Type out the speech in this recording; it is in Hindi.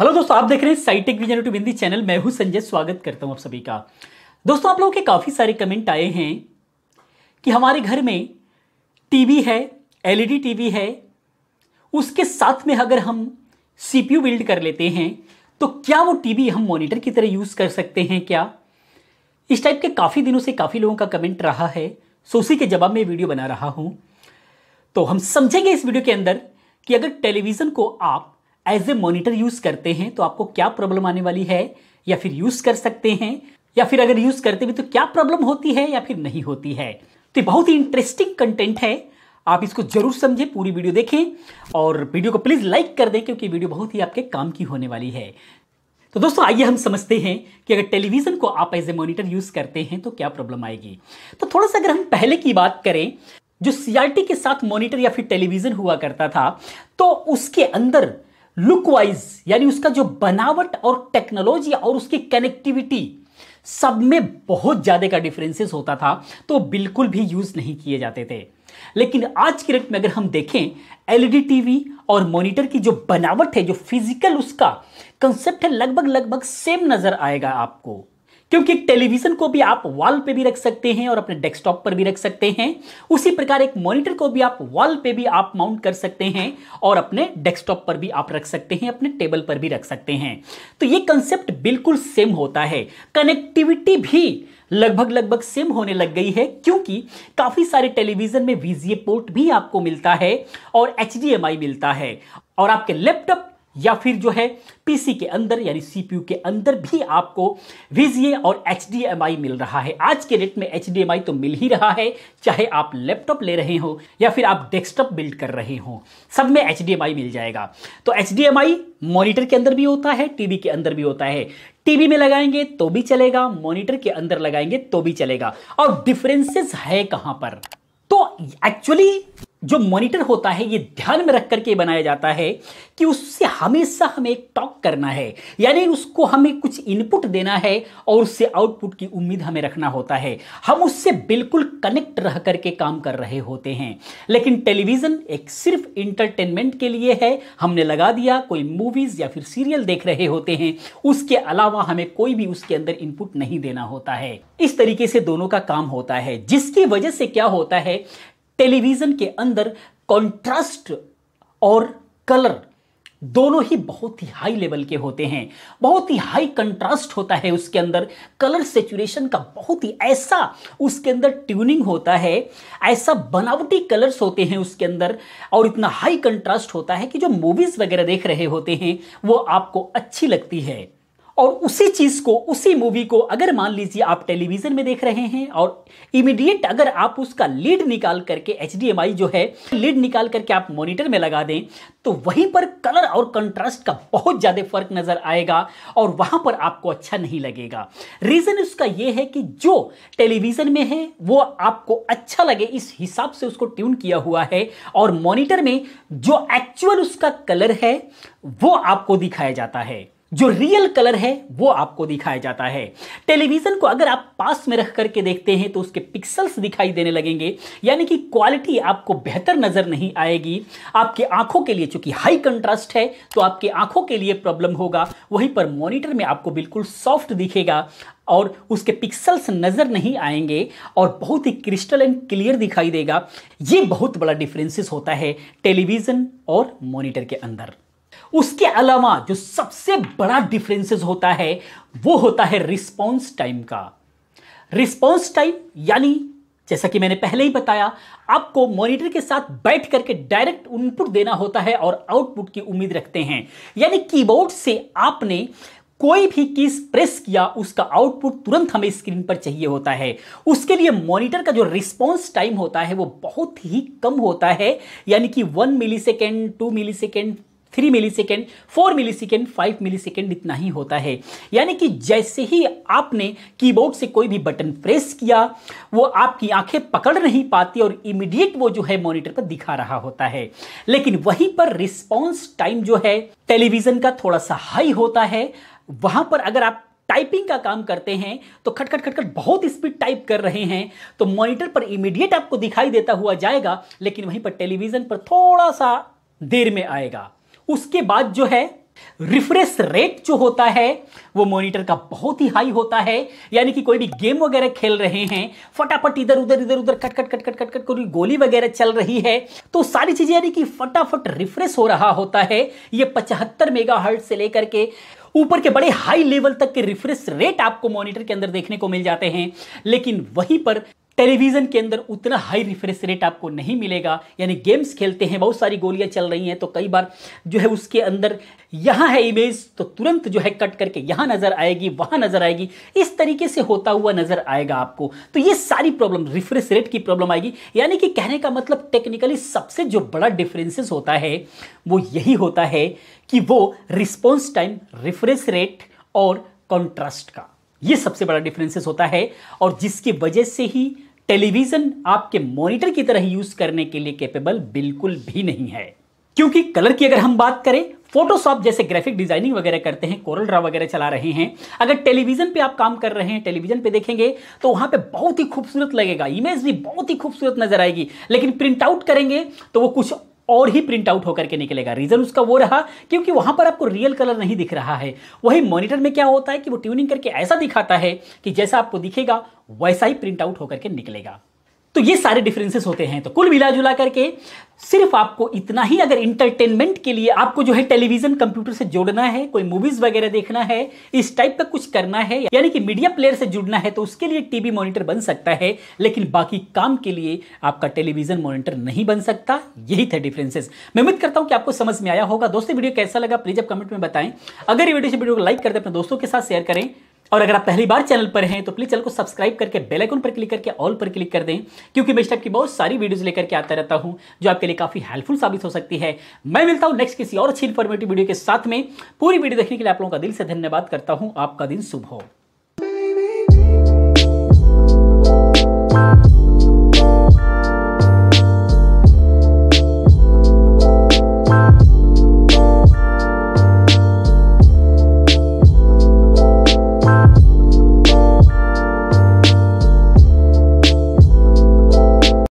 हेलो दोस्तों आप देख रहे हैं Scitech vision to Hindi channel मैं हूं संजय स्वागत करता हूं आप सभी का दोस्तों आप लोगों के काफ़ी सारे कमेंट आए हैं कि हमारे घर में टीवी है एलईडी टीवी है उसके साथ में अगर हम सीपीयू बिल्ड कर लेते हैं तो क्या वो टीवी हम मॉनिटर की तरह यूज़ कर सकते हैं क्या इस टाइप के काफ़ी दिनों से काफ़ी लोगों का कमेंट रहा है सो उसी के जवाब में वीडियो बना रहा हूं तो हम समझेंगे इस वीडियो के अंदर कि अगर टेलीविज़न को आप एज ए मॉनिटर यूज करते हैं तो आपको क्या प्रॉब्लम आने वाली है या फिर यूज कर सकते हैं या फिर अगर यूज करते भी तो क्या प्रॉब्लम होती है या फिर नहीं होती है तो बहुत ही इंटरेस्टिंग कंटेंट है आप इसको जरूर समझें पूरी वीडियो देखें और वीडियो को प्लीज़ लाइक कर दें क्योंकि वीडियो बहुत ही आपके काम की होने वाली है तो दोस्तों आइए हम समझते हैं कि अगर टेलीविज़न को आप एज ए मॉनिटर यूज़ करते हैं तो क्या प्रॉब्लम आएगी तो थोड़ा सा अगर हम पहले की बात करें जो सीआरटी के साथ मॉनिटर या फिर टेलीविज़न हुआ करता था तो उसके अंदर लुकवाइज यानी उसका जो बनावट और टेक्नोलॉजी और उसकी कनेक्टिविटी सब में बहुत ज़्यादा का डिफरेंसेस होता था तो बिल्कुल भी यूज़ नहीं किए जाते थे लेकिन आज के रेट में अगर हम देखें एलईडी टीवी e और मॉनिटर की जो बनावट है जो फिजिकल उसका कंसेप्ट है लगभग लगभग सेम नज़र आएगा आपको क्योंकि टेलीविजन को भी आप वॉल पे भी रख सकते हैं और अपने डेस्कटॉप पर भी रख सकते हैं उसी प्रकार एक मॉनिटर को भी आप वॉल पे भी आप माउंट कर सकते हैं और अपने डेस्कटॉप पर भी आप रख सकते हैं अपने टेबल पर भी रख सकते हैं तो ये कंसेप्ट बिल्कुल सेम होता है कनेक्टिविटी भी लगभग लगभग सेम होने लग गई है क्योंकि काफी सारे टेलीविजन में वीजीए पोर्ट भी आपको मिलता है और एच मिलता है और आपके लैपटॉप या फिर जो है पीसी के अंदर यानी सीपीयू के अंदर भी आपको वीजीए और एच मिल रहा है आज के डेट में एच तो मिल ही रहा है चाहे आप लैपटॉप ले रहे हो या फिर आप डेस्कटॉप बिल्ड कर रहे हो सब में एच मिल जाएगा तो एच मॉनिटर के अंदर भी होता है टीवी के अंदर भी होता है टीवी में लगाएंगे तो भी चलेगा मॉनिटर के अंदर लगाएंगे तो भी चलेगा और डिफरेंसेस है कहां पर तो एक्चुअली जो मॉनिटर होता है ये ध्यान में रख करके बनाया जाता है कि उससे हमेशा हमें टॉक करना है यानी उसको हमें कुछ इनपुट देना है और उससे आउटपुट की उम्मीद हमें रखना होता है हम उससे बिल्कुल कनेक्ट रह करके काम कर रहे होते हैं लेकिन टेलीविज़न एक सिर्फ इंटरटेनमेंट के लिए है हमने लगा दिया कोई मूवीज़ या फिर सीरियल देख रहे होते हैं उसके अलावा हमें कोई भी उसके अंदर इनपुट नहीं देना होता है इस तरीके से दोनों का काम होता है जिसकी वजह से क्या होता है टेलीविज़न के अंदर कॉन्ट्रास्ट और कलर दोनों ही बहुत ही हाई लेवल के होते हैं बहुत ही हाई कंट्रास्ट होता है उसके अंदर कलर सेचुरेशन का बहुत ही ऐसा उसके अंदर ट्यूनिंग होता है ऐसा बनावटी कलर्स होते हैं उसके अंदर और इतना हाई कंट्रास्ट होता है कि जो मूवीज़ वगैरह देख रहे होते हैं वो आपको अच्छी लगती है और उसी चीज़ को उसी मूवी को अगर मान लीजिए आप टेलीविज़न में देख रहे हैं और इमीडिएट अगर आप उसका लीड निकाल करके एच जो है लीड निकाल करके आप मॉनिटर में लगा दें तो वहीं पर कलर और कंट्रास्ट का बहुत ज़्यादा फर्क नज़र आएगा और वहां पर आपको अच्छा नहीं लगेगा रीज़न उसका यह है कि जो टेलीविज़न में है वो आपको अच्छा लगे इस हिसाब से उसको ट्यून किया हुआ है और मॉनिटर में जो एक्चुअल उसका कलर है वो आपको दिखाया जाता है जो रियल कलर है वो आपको दिखाया जाता है टेलीविजन को अगर आप पास में रख करके देखते हैं तो उसके पिक्सल्स दिखाई देने लगेंगे यानी कि क्वालिटी आपको बेहतर नजर नहीं आएगी आपके आंखों के लिए चूंकि हाई कंट्रास्ट है तो आपके आंखों के लिए प्रॉब्लम होगा वहीं पर मॉनिटर में आपको बिल्कुल सॉफ्ट दिखेगा और उसके पिक्सल्स नज़र नहीं आएंगे और बहुत ही क्रिस्टल एंड क्लियर दिखाई देगा ये बहुत बड़ा डिफरेंसेस होता है टेलीविज़न और मॉनिटर के अंदर उसके अलावा जो सबसे बड़ा डिफरेंसेस होता है वो होता है रिस्पॉन्स टाइम का रिस्पॉन्स टाइम यानी जैसा कि मैंने पहले ही बताया आपको मॉनिटर के साथ बैठ करके डायरेक्ट इनपुट देना होता है और आउटपुट की उम्मीद रखते हैं यानी कीबोर्ड से आपने कोई भी कीज प्रेस किया उसका आउटपुट तुरंत हमें स्क्रीन पर चाहिए होता है उसके लिए मॉनिटर का जो रिस्पॉन्स टाइम होता है वो बहुत ही कम होता है यानी कि one millisecond two millisecond three millisecond four millisecond five millisecond इतना ही होता है यानी कि जैसे ही आपने कीबोर्ड से कोई भी बटन प्रेस किया वो आपकी आंखें पकड़ नहीं पाती और इमीडिएट वो जो है मॉनिटर पर दिखा रहा होता है लेकिन वहीं पर रिस्पॉन्स टाइम जो है टेलीविजन का थोड़ा सा हाई होता है वहां पर अगर आप टाइपिंग का काम करते हैं तो खटखट खटखट बहुत स्पीड टाइप कर रहे हैं तो मॉनिटर पर इमीडिएट आपको दिखाई देता हुआ जाएगा लेकिन वहीं पर टेलीविजन पर थोड़ा सा देर में आएगा उसके बाद जो है रिफ्रेश रेट जो होता है वो मॉनिटर का बहुत ही हाई होता है यानी कि कोई भी गेम वगैरह खेल रहे हैं फटाफट इधर उधर इधर उधर cut cut cut cut cut cut कोई गोली वगैरह चल रही है तो सारी चीजें यानी कि फटाफट रिफ्रेश हो रहा होता है ये पचहत्तर मेगा से लेकर के ऊपर के बड़े हाई लेवल तक के रिफ्रेश रेट आपको मॉनिटर के अंदर देखने को मिल जाते हैं लेकिन वहीं पर टेलीविजन के अंदर उतना हाई रिफ्रेश रेट आपको नहीं मिलेगा यानी गेम्स खेलते हैं बहुत सारी गोलियां चल रही हैं तो कई बार जो है उसके अंदर यहाँ है इमेज तो तुरंत जो है कट करके यहाँ नज़र आएगी वहाँ नज़र आएगी इस तरीके से होता हुआ नज़र आएगा आपको तो ये सारी प्रॉब्लम रिफ्रेश रेट की प्रॉब्लम आएगी यानी कि कहने का मतलब टेक्निकली सबसे जो बड़ा डिफरेंसेस होता है वो यही होता है कि वो रिस्पॉन्स टाइम रिफ्रेश रेट और कॉन्ट्रास्ट का ये सबसे बड़ा डिफरेंसेस होता है और जिसकी वजह से ही टेलीविज़न आपके मॉनिटर की तरह यूज़ करने के लिए कैपेबल बिल्कुल भी नहीं है क्योंकि कलर की अगर हम बात करें फोटोशॉप जैसे ग्राफिक डिजाइनिंग वगैरह करते हैं कोरल ड्रा वगैरह चला रहे हैं अगर टेलीविजन पे आप काम कर रहे हैं टेलीविजन पे देखेंगे तो वहां पे बहुत ही खूबसूरत लगेगा इमेज भी बहुत ही खूबसूरत नजर आएगी लेकिन प्रिंट आउट करेंगे तो वो कुछ और ही प्रिंट आउट होकर के निकलेगा रीज़न उसका वो रहा क्योंकि वहां पर आपको रियल कलर नहीं दिख रहा है वही मॉनिटर में क्या होता है कि वो ट्यूनिंग करके ऐसा दिखाता है कि जैसा आपको दिखेगा वैसा ही प्रिंट आउट होकर के निकलेगा तो ये सारे डिफरेंसेस होते हैं तो कुल मिला जुला करके सिर्फ आपको इतना ही अगर इंटरटेनमेंट के लिए आपको जो है टेलीविजन कंप्यूटर से जोड़ना है कोई मूवीज वगैरह देखना है इस टाइप का कुछ करना है यानी कि मीडिया प्लेयर से जुड़ना है तो उसके लिए टीवी मॉनिटर बन सकता है लेकिन बाकी काम के लिए आपका टेलीविजन मॉनिटर नहीं बन सकता यही था डिफरेंसेस मैं उम्मीद करता हूं कि आपको समझ में आया होगा दोस्तों वीडियो कैसा लगा प्लीज आप कमेंट में बताएं अगर ये वीडियो से वीडियो को लाइक कर दे अपने दोस्तों के साथ शेयर करें और अगर आप पहली बार चैनल पर हैं तो प्लीज चैनल को सब्सक्राइब करके बेल आइकन पर क्लिक करके ऑल पर क्लिक कर दें क्योंकि मैं इस टाइप की बहुत सारी वीडियोस लेकर के आता रहता हूं जो आपके लिए काफी हेल्पफुल साबित हो सकती है मैं मिलता हूं नेक्स्ट किसी और अच्छी इन्फॉर्मेटिव वीडियो के साथ में पूरी वीडियो देखने के लिए आप लोगों का दिल से धन्यवाद करता हूं आपका दिन शुभ हो